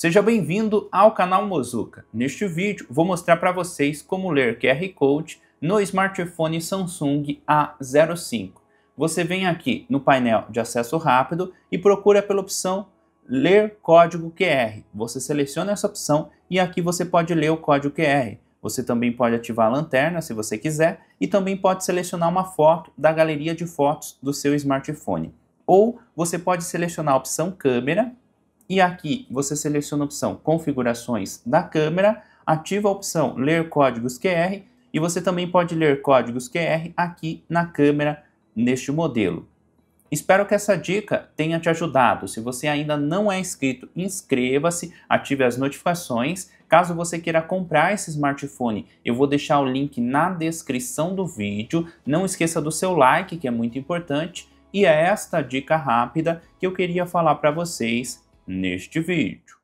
Seja bem-vindo ao canal Mozuka. Neste vídeo vou mostrar para vocês como ler QR Code no smartphone Samsung A05. Você vem aqui no painel de acesso rápido e procura pela opção ler código QR. Você seleciona essa opção e aqui você pode ler o código QR. Você também pode ativar a lanterna se você quiser e também pode selecionar uma foto da galeria de fotos do seu smartphone. Ou você pode selecionar a opção câmera e aqui você seleciona a opção configurações da câmera, ativa a opção ler códigos QR e você também pode ler códigos QR aqui na câmera neste modelo. Espero que essa dica tenha te ajudado. Se você ainda não é inscrito, inscreva-se, ative as notificações. Caso você queira comprar esse smartphone, eu vou deixar o link na descrição do vídeo. Não esqueça do seu like, que é muito importante. E é esta dica rápida que eu queria falar para vocês neste vídeo.